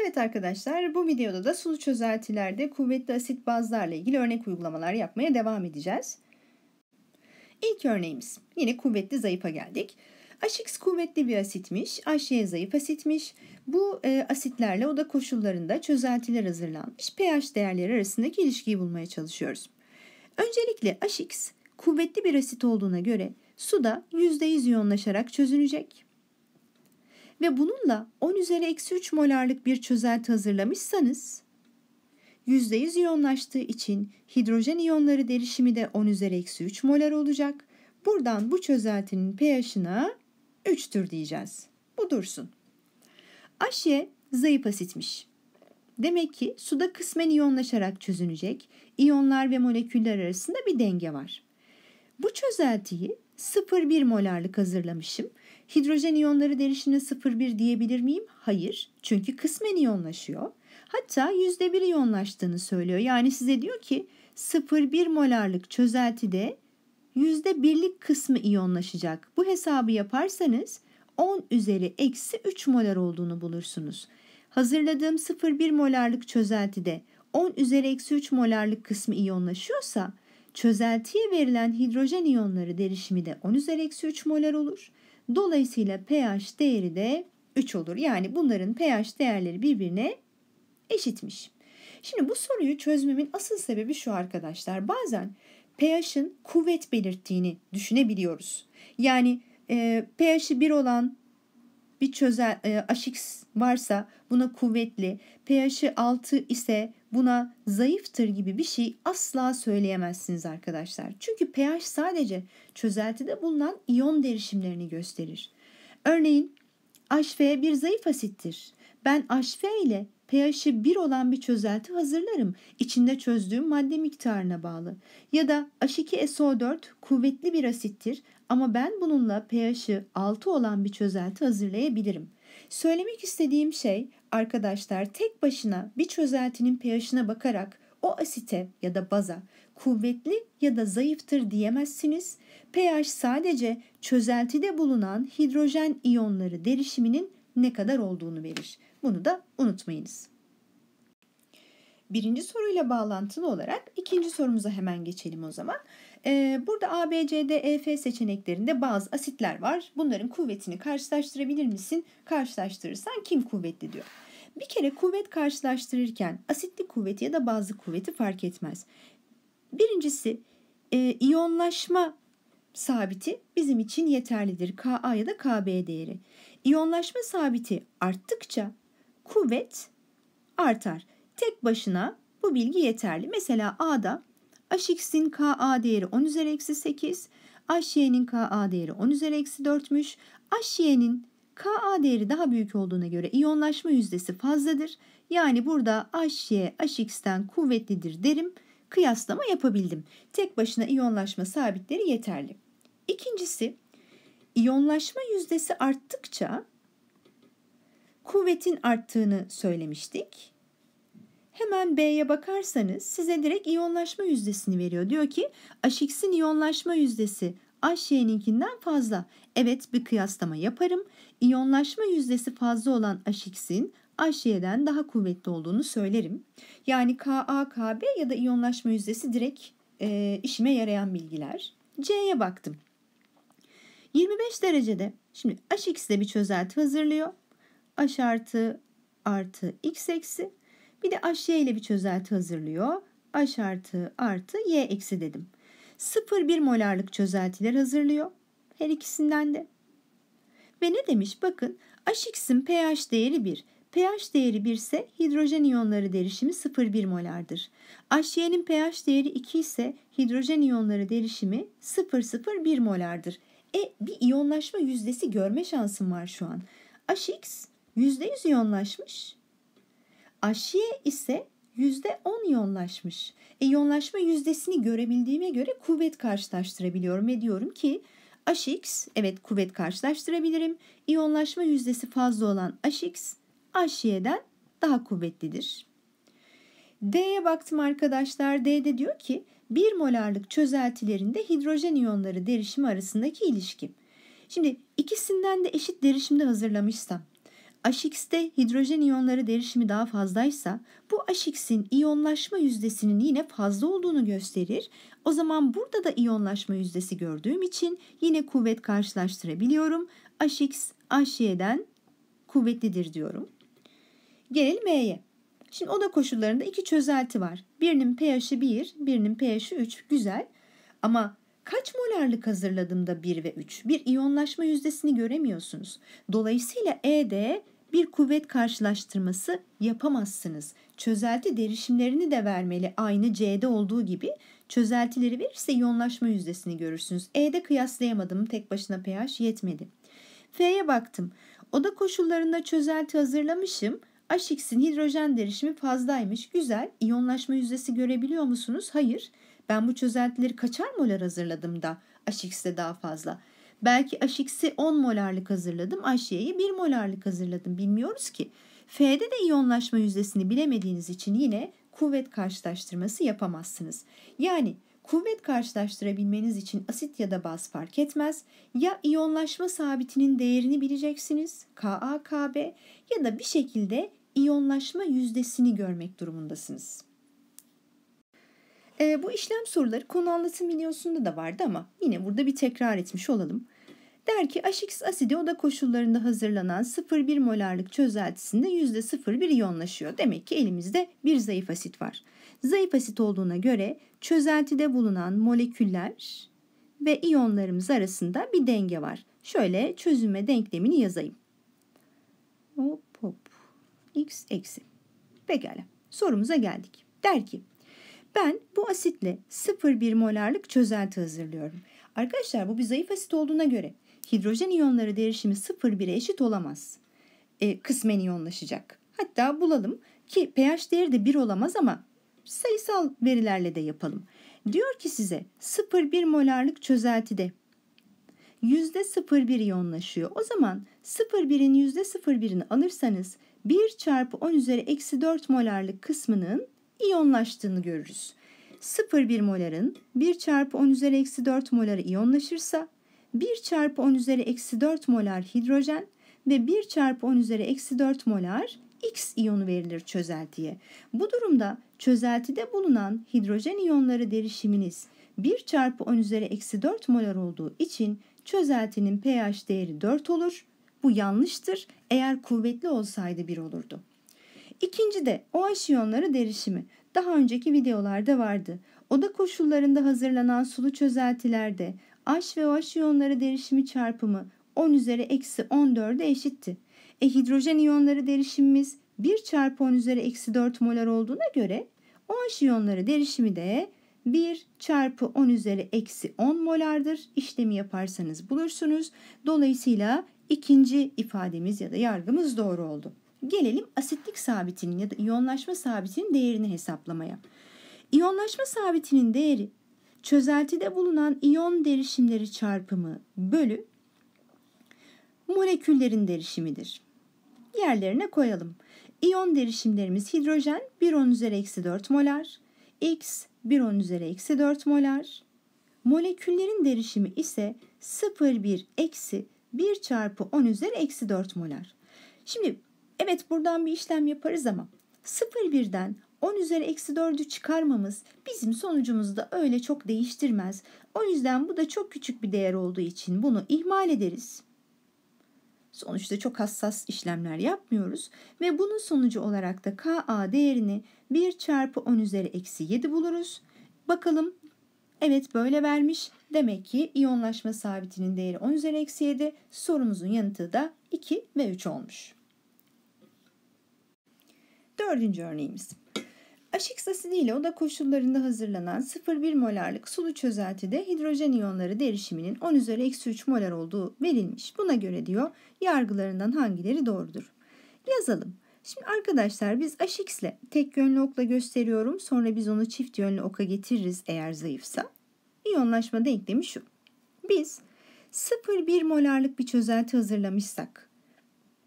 Evet arkadaşlar bu videoda da sulu çözeltilerde kuvvetli asit bazlarla ilgili örnek uygulamalar yapmaya devam edeceğiz. İlk örneğimiz yine kuvvetli zayıfa geldik. HX kuvvetli bir asitmiş, HY zayıf asitmiş. Bu e, asitlerle oda koşullarında çözeltiler hazırlanmış pH değerleri arasındaki ilişkiyi bulmaya çalışıyoruz. Öncelikle HX kuvvetli bir asit olduğuna göre suda %100 yoğunlaşarak çözünecek ve bununla 10 üzeri eksi 3 molarlık bir çözelti hazırlamışsanız %100 iyonlaştığı için hidrojen iyonları derişimi de 10 üzeri eksi 3 molar olacak. Buradan bu çözeltinin pH'ına 3'tür diyeceğiz. Bu dursun. Aşye zayıf asitmiş. Demek ki suda kısmen iyonlaşarak çözünecek. İyonlar ve moleküller arasında bir denge var. Bu çözeltiyi 0,1 molarlık hazırlamışım. Hidrojen iyonları derişine 0,1 diyebilir miyim? Hayır. Çünkü kısmen iyonlaşıyor. Hatta %1 iyonlaştığını söylüyor. Yani size diyor ki 0,1 molarlık çözeltide %1'lik kısmı iyonlaşacak. Bu hesabı yaparsanız 10 üzeri eksi 3 molar olduğunu bulursunuz. Hazırladığım 0,1 molarlık çözeltide 10 üzeri eksi 3 molarlık kısmı iyonlaşıyorsa Çözeltiye verilen hidrojen iyonları derişimi de 10 üzeri eksi 3 molar olur. Dolayısıyla pH değeri de 3 olur. Yani bunların pH değerleri birbirine eşitmiş. Şimdi bu soruyu çözmemin asıl sebebi şu arkadaşlar. Bazen pH'in kuvvet belirttiğini düşünebiliyoruz. Yani e, pH'i 1 olan bir çözel e, aşix varsa buna kuvvetli, pH'i 6 ise buna zayıftır gibi bir şey asla söyleyemezsiniz arkadaşlar. Çünkü pH sadece çözeltide bulunan iyon derişimlerini gösterir. Örneğin HF bir zayıf asittir. Ben HF ile pH'i 1 olan bir çözelti hazırlarım. İçinde çözdüğüm madde miktarına bağlı. Ya da H2SO4 kuvvetli bir asittir ama ben bununla pH'i 6 olan bir çözelti hazırlayabilirim. Söylemek istediğim şey arkadaşlar tek başına bir çözeltinin pH'ine bakarak o asite ya da baza kuvvetli ya da zayıftır diyemezsiniz. pH sadece çözeltide bulunan hidrojen iyonları derişiminin ne kadar olduğunu verir. Bunu da unutmayınız. Birinci soruyla bağlantılı olarak ikinci sorumuza hemen geçelim o zaman. Ee, burada A, B, C, D, E, F seçeneklerinde bazı asitler var. Bunların kuvvetini karşılaştırabilir misin? Karşılaştırırsan kim kuvvetli diyor. Bir kere kuvvet karşılaştırırken asitli kuvveti ya da bazı kuvveti fark etmez. Birincisi e, iyonlaşma sabiti bizim için yeterlidir. Ka ya da Kb değeri. İyonlaşma sabiti arttıkça kuvvet artar. Tek başına bu bilgi yeterli. Mesela A'da hx'in ka değeri 10 üzeri eksi 8. hy'nin ka değeri 10 üzeri eksi 4'müş. hy'nin ka değeri daha büyük olduğuna göre iyonlaşma yüzdesi fazladır. Yani burada hy hx'ten kuvvetlidir derim. Kıyaslama yapabildim. Tek başına iyonlaşma sabitleri yeterli. İkincisi iyonlaşma yüzdesi arttıkça kuvvetin arttığını söylemiştik. Hemen B'ye bakarsanız size direkt iyonlaşma yüzdesini veriyor. Diyor ki aşiksin iyonlaşma yüzdesi HY'ninkinden fazla. Evet bir kıyaslama yaparım. İyonlaşma yüzdesi fazla olan aşiksin HY'den daha kuvvetli olduğunu söylerim. Yani KA, KB ya da iyonlaşma yüzdesi direkt e, işime yarayan bilgiler. C'ye baktım. 25 derecede şimdi HX'de bir çözelti hazırlıyor. H artı artı X eksi bir de aşya ile bir çözelti hazırlıyor. Aş artı artı y eksi dedim. 0,1 molarlık çözeltiler hazırlıyor. Her ikisinden de. Ve ne demiş? Bakın HX'in pH değeri 1. pH değeri 1 ise hidrojen iyonları derişimi 0,1 molardır. HY'nin pH değeri 2 ise hidrojen iyonları derişimi 0,01 molardır. E bir iyonlaşma yüzdesi görme şansım var şu an. HX %100 iyonlaşmış. Aşiye ise %10 iyonlaşmış. E, iyonlaşma yüzdesini görebildiğime göre kuvvet karşılaştırabiliyorum ve diyorum ki Hx evet kuvvet karşılaştırabilirim. İyonlaşma e, yüzdesi fazla olan Hx aşiyeden daha kuvvetlidir. D'ye baktım arkadaşlar. D'de diyor ki 1 molarlık çözeltilerinde hidrojen iyonları derişimi arasındaki ilişki. Şimdi ikisinden de eşit derişimde hazırlamışsam Aşikste hidrojen iyonları derişimi daha fazlaysa bu aşiksin iyonlaşma yüzdesinin yine fazla olduğunu gösterir. O zaman burada da iyonlaşma yüzdesi gördüğüm için yine kuvvet karşılaştırabiliyorum. Aşiks AŞ'den kuvvetlidir diyorum. Gelelim M'ye. Şimdi oda koşullarında iki çözelti var. Birinin pH'i 1, birinin pH'i 3. Güzel. Ama kaç molarlık hazırladığımda da 1 ve 3? Bir iyonlaşma yüzdesini göremiyorsunuz. Dolayısıyla E'de bir kuvvet karşılaştırması yapamazsınız. Çözelti derişimlerini de vermeli aynı C'de olduğu gibi. Çözeltileri verirse yoğunlaşma yüzdesini görürsünüz. E'de kıyaslayamadım tek başına pH yetmedi. F'ye baktım. Oda koşullarında çözelti hazırlamışım. HX'in hidrojen derişimi fazlaymış. Güzel. İyonlaşma yüzdesi görebiliyor musunuz? Hayır. Ben bu çözeltileri kaçar molar hazırladım da HX'de daha fazla. Belki HX'i 10 molarlık hazırladım. HY'yi 1 molarlık hazırladım. Bilmiyoruz ki. F'de de iyonlaşma yüzdesini bilemediğiniz için yine kuvvet karşılaştırması yapamazsınız. Yani kuvvet karşılaştırabilmeniz için asit ya da baz fark etmez. Ya iyonlaşma sabitinin değerini bileceksiniz Ka Kb ya da bir şekilde iyonlaşma yüzdesini görmek durumundasınız. E, bu işlem soruları konu anlatım videosunda da vardı ama yine burada bir tekrar etmiş olalım. Der ki h asidi oda koşullarında hazırlanan 0,1 molarlık çözeltisinde %0,1 iyonlaşıyor. Demek ki elimizde bir zayıf asit var. Zayıf asit olduğuna göre çözeltide bulunan moleküller ve iyonlarımız arasında bir denge var. Şöyle çözünme denklemini yazayım. Hop hop. X eksi. Pekala. Sorumuza geldik. Der ki ben bu asitle 0,1 molarlık çözelti hazırlıyorum. Arkadaşlar bu bir zayıf asit olduğuna göre hidrojen iyonları derişimi 0,1'e eşit olamaz. E, kısmen iyonlaşacak. Hatta bulalım ki pH değeri de 1 olamaz ama sayısal verilerle de yapalım. Diyor ki size 0,1 molarlık çözeltide %01 iyonlaşıyor. O zaman 0,1'in %01'ini alırsanız 1 çarpı 10 üzeri eksi 4 molarlık kısmının iyonlaştığını görürüz. 0,1 moların 1 çarpı 10 üzeri eksi 4 moları iyonlaşırsa 1 çarpı 10 üzeri eksi 4 molar hidrojen ve 1 çarpı 10 üzeri eksi 4 molar X iyonu verilir çözeltiye. Bu durumda çözeltide bulunan hidrojen iyonları derişiminiz 1 çarpı 10 üzeri eksi 4 molar olduğu için çözeltinin pH değeri 4 olur. Bu yanlıştır. Eğer kuvvetli olsaydı 1 olurdu. İkinci de OH iyonları derişimi. Daha önceki videolarda vardı. Oda koşullarında hazırlanan sulu çözeltilerde Aş ve OH iyonları derişimi çarpımı 10 üzeri eksi 14'e eşitti. E hidrojen iyonları derişimimiz 1 çarpı 10 üzeri eksi 4 molar olduğuna göre OH iyonları derişimi de 1 çarpı 10 üzeri eksi 10 molardır. İşlemi yaparsanız bulursunuz. Dolayısıyla ikinci ifademiz ya da yargımız doğru oldu. Gelelim asitlik sabitinin ya da iyonlaşma sabitinin değerini hesaplamaya. İyonlaşma sabitinin değeri çözeltide bulunan iyon derişimleri çarpımı bölü moleküllerin derişimidir. Yerlerine koyalım. İyon derişimlerimiz hidrojen 1 10 üzeri eksi 4 molar, X 1 10 üzeri eksi 4 molar. Moleküllerin derişimi ise 0 1 eksi 1 çarpı 10 üzeri eksi 4 molar. Şimdi evet buradan bir işlem yaparız ama 0 1'den 10 üzeri eksi 4'ü çıkarmamız bizim sonucumuzu da öyle çok değiştirmez. O yüzden bu da çok küçük bir değer olduğu için bunu ihmal ederiz. Sonuçta çok hassas işlemler yapmıyoruz ve bunun sonucu olarak da Ka değerini 1 çarpı 10 üzeri eksi 7 buluruz. Bakalım evet böyle vermiş. Demek ki iyonlaşma sabitinin değeri 10 üzeri eksi 7 sorumuzun yanıtı da 2 ve 3 olmuş. Dördüncü örneğimiz. Aşık asidiyle oda koşullarında hazırlanan 0,1 molarlık sulu çözeltide hidrojen iyonları derişiminin 10 üzeri eksi 3 molar olduğu verilmiş. Buna göre diyor yargılarından hangileri doğrudur? Yazalım. Şimdi arkadaşlar biz AŞX'le tek yönlü okla gösteriyorum. Sonra biz onu çift yönlü oka getiririz eğer zayıfsa. İyonlaşma denklemi şu. Biz 0,1 molarlık bir çözelti hazırlamışsak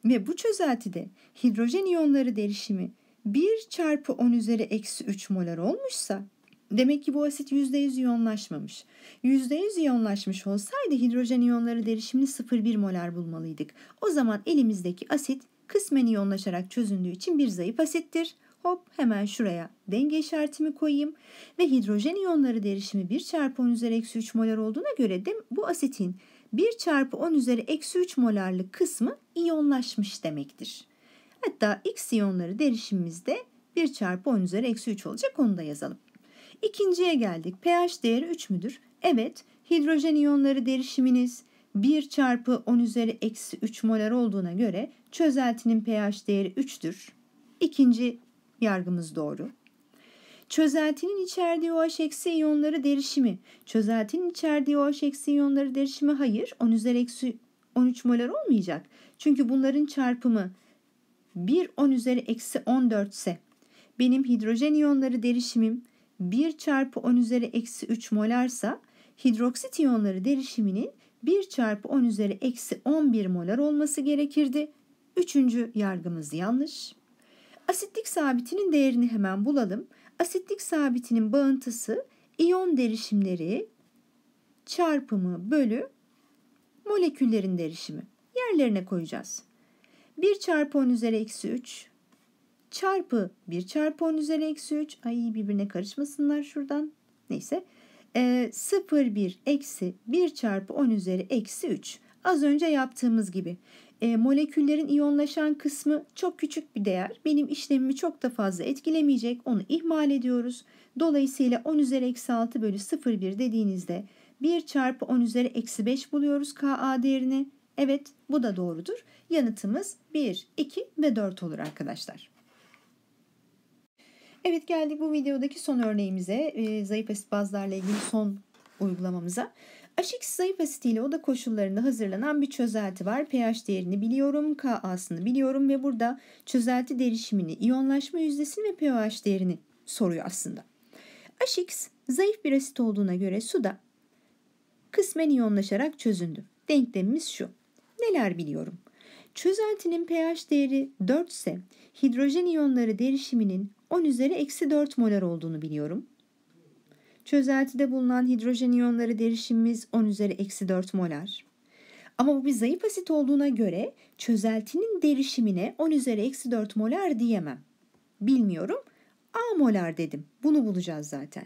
ve bu çözeltide hidrojen iyonları derişimi 1 çarpı 10 üzeri eksi 3 molar olmuşsa demek ki bu asit %100 iyonlaşmamış. %100 iyonlaşmış olsaydı hidrojen iyonları derişimli 0,1 molar bulmalıydık. O zaman elimizdeki asit kısmen iyonlaşarak çözündüğü için bir zayıf asittir. Hop hemen şuraya denge işaretimi koyayım ve hidrojen iyonları derişimi 1 çarpı 10 üzeri eksi 3 molar olduğuna göre de bu asitin 1 çarpı 10 üzeri eksi 3 molarlık kısmı iyonlaşmış demektir. Hatta x iyonları derişimimizde 1 çarpı 10 üzeri eksi 3 olacak onu da yazalım. İkinciye geldik. pH değeri 3 müdür? Evet hidrojen iyonları derişiminiz 1 çarpı 10 üzeri eksi 3 molar olduğuna göre çözeltinin pH değeri 3'tür. İkinci yargımız doğru. Çözeltinin içerdiği OH eksi iyonları derişimi. Çözeltinin içerdiği OH eksi iyonları derişimi hayır. 10 üzeri eksi 13 molar olmayacak. Çünkü bunların çarpımı 1 10 üzeri eksi 14 ise benim hidrojen iyonları derişimim 1 çarpı 10 üzeri eksi 3 molarsa hidroksit iyonları derişiminin 1 çarpı 10 üzeri eksi 11 molar olması gerekirdi. Üçüncü yargımız yanlış. Asitlik sabitinin değerini hemen bulalım. Asitlik sabitinin bağıntısı iyon derişimleri çarpımı bölü moleküllerin derişimi. Yerlerine koyacağız. 1 çarpı 10 üzeri eksi 3 çarpı 1 çarpı 10 üzeri eksi 3. Ay birbirine karışmasınlar şuradan. Neyse. E, 0 1 eksi 1 çarpı 10 üzeri eksi 3. Az önce yaptığımız gibi. E, moleküllerin iyonlaşan kısmı çok küçük bir değer. Benim işlemimi çok da fazla etkilemeyecek. Onu ihmal ediyoruz. Dolayısıyla 10 üzeri eksi 6 bölü 0 1 dediğinizde 1 çarpı 10 üzeri eksi 5 buluyoruz Ka değerini. Evet bu da doğrudur. Yanıtımız 1, 2 ve 4 olur arkadaşlar. Evet geldik bu videodaki son örneğimize. E, zayıf asit bazlarla ilgili son uygulamamıza. Aşık zayıf asit ile oda koşullarında hazırlanan bir çözelti var. pH değerini biliyorum, KA'sını biliyorum ve burada çözelti derişimini, iyonlaşma yüzdesini ve pH değerini soruyor aslında. Aşık zayıf bir asit olduğuna göre suda kısmen iyonlaşarak çözündü. Denklemimiz şu neler biliyorum? Çözeltinin pH değeri 4 ise hidrojen iyonları derişiminin 10 üzeri eksi 4 molar olduğunu biliyorum. Çözeltide bulunan hidrojen iyonları derişimimiz 10 üzeri eksi 4 molar. Ama bu bir zayıf asit olduğuna göre çözeltinin derişimine 10 üzeri eksi 4 molar diyemem. Bilmiyorum. A molar dedim. Bunu bulacağız zaten.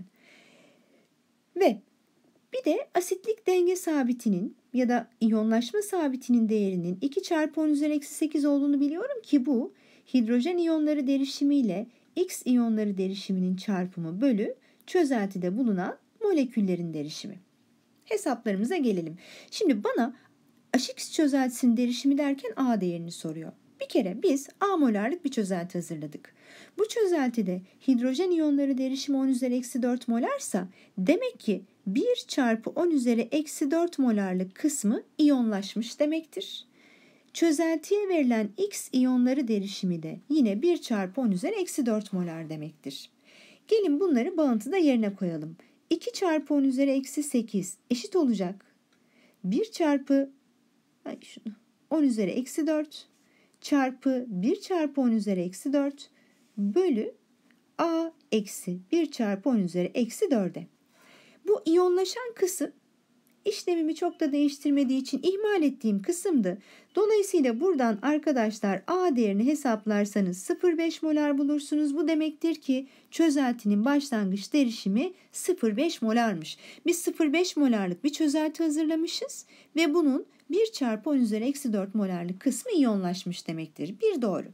Ve bir de asitlik denge sabitinin ya da iyonlaşma sabitinin değerinin 2 çarpı 10 üzeri eksi 8 olduğunu biliyorum ki bu hidrojen iyonları derişimiyle X iyonları derişiminin çarpımı bölü çözeltide bulunan moleküllerin derişimi. Hesaplarımıza gelelim. Şimdi bana Hx çözeltisinin derişimi derken A değerini soruyor. Bir kere biz A molarlık bir çözelti hazırladık. Bu çözeltide hidrojen iyonları derişimi 10 üzeri eksi 4 molarsa demek ki 1 çarpı 10 üzeri eksi 4 molarlık kısmı iyonlaşmış demektir. Çözeltiye verilen X iyonları derişimi de yine 1 çarpı 10 üzeri eksi 4 molar demektir. Gelin bunları bağıntıda yerine koyalım. 2 çarpı 10 üzeri eksi 8 eşit olacak. 1 çarpı ay şunu, 10 üzeri eksi 4 çarpı 1 çarpı 10 üzeri eksi 4 bölü A eksi 1 çarpı 10 üzeri eksi 4'e. Bu iyonlaşan kısım işlemimi çok da değiştirmediği için ihmal ettiğim kısımdı. Dolayısıyla buradan arkadaşlar A değerini hesaplarsanız 0,5 molar bulursunuz. Bu demektir ki çözeltinin başlangıç derişimi 0,5 molarmış. Biz 0,5 molarlık bir çözelti hazırlamışız ve bunun 1 çarpı 10 üzeri eksi 4 molarlık kısmı iyonlaşmış demektir. Bir doğru.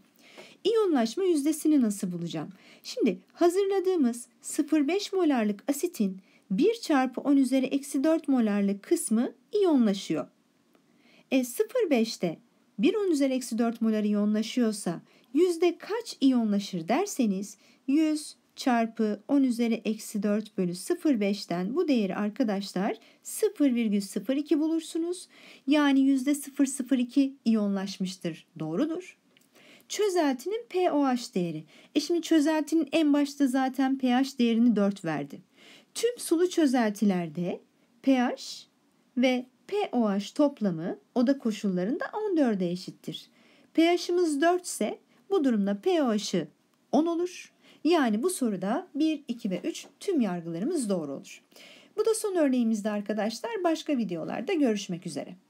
İyonlaşma yüzdesini nasıl bulacağım? Şimdi hazırladığımız 0,5 molarlık asitin 1 çarpı 10 üzeri eksi 4 molarlık kısmı iyonlaşıyor. E 0,5'te 1 10 üzeri eksi 4 molar iyonlaşıyorsa yüzde kaç iyonlaşır derseniz 100 çarpı 10 üzeri eksi 4 bölü 0,5'ten bu değeri arkadaşlar 0,02 bulursunuz. Yani yüzde %0,02 iyonlaşmıştır. Doğrudur çözeltinin pOH değeri. E şimdi çözeltinin en başta zaten pH değerini 4 verdi. Tüm sulu çözeltilerde pH ve pOH toplamı oda koşullarında 14'e eşittir. pH'imiz 4 ise bu durumda pOH'ı 10 olur. Yani bu soruda 1, 2 ve 3 tüm yargılarımız doğru olur. Bu da son örneğimizdi arkadaşlar. Başka videolarda görüşmek üzere.